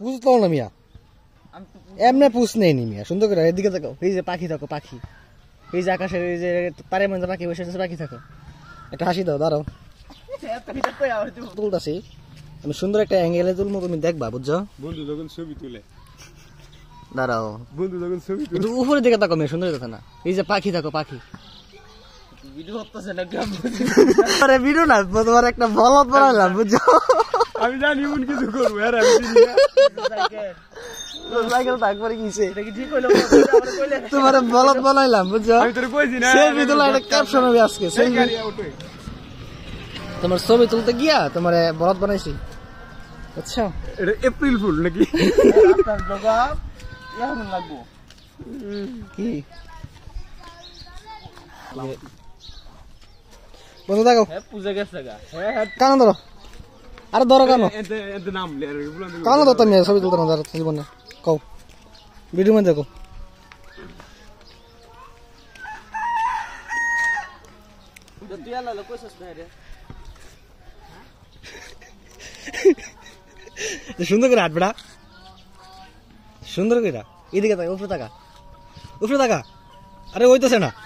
পুষতো না মিয়া এমনি পুষ নেই নি মিয়া সুন্দর করে এদিকে থাকো এই যে পাখি থাকো পাখি এই যে আকাশের এই যে পারে মধ্যে পাখি বসে পাখি থাকো একটা হাসি দাও দাঁড়াও তুলতাছি আমি সুন্দর একটা অ্যাঙ্গেলে তুলবো তুমি দেখবা বুঝছো বন্ধু যখন ছবি তুলে দাঁড়াও বন্ধু যখন ছবি তুলে উপরে দিকে তাকো মেয়ে সুন্দর কথা না এই যে পাখি থাকো পাখি ভিডিও করতেছে না ভিডিও না তোমার একটা বলত বানালাম বুঝছো আমি জানি এমন কিছু করবো আর হ্যাঁ, আমি সাইকেল থাকবারে কিছে তোমার ছবি তুলতে গিয়া তোমারে বলত বানাইছি আচ্ছা এটা এপ্রিল ফুল নাকি কি বন্ধ থাকো পূজা গেছে হ্যাঁ, হ্যাঁ। কারণ ধরো আরে ধরো কেন কেন ধরতাম নিয়ে তুলতাম না জীবনে ভিডিও মধ্যে দেখো সুন্দর করে হাঁটবেড়া সুন্দর করে এদিকে তাকা উপরে তাকা উপরে তাকা আরে ওই তো না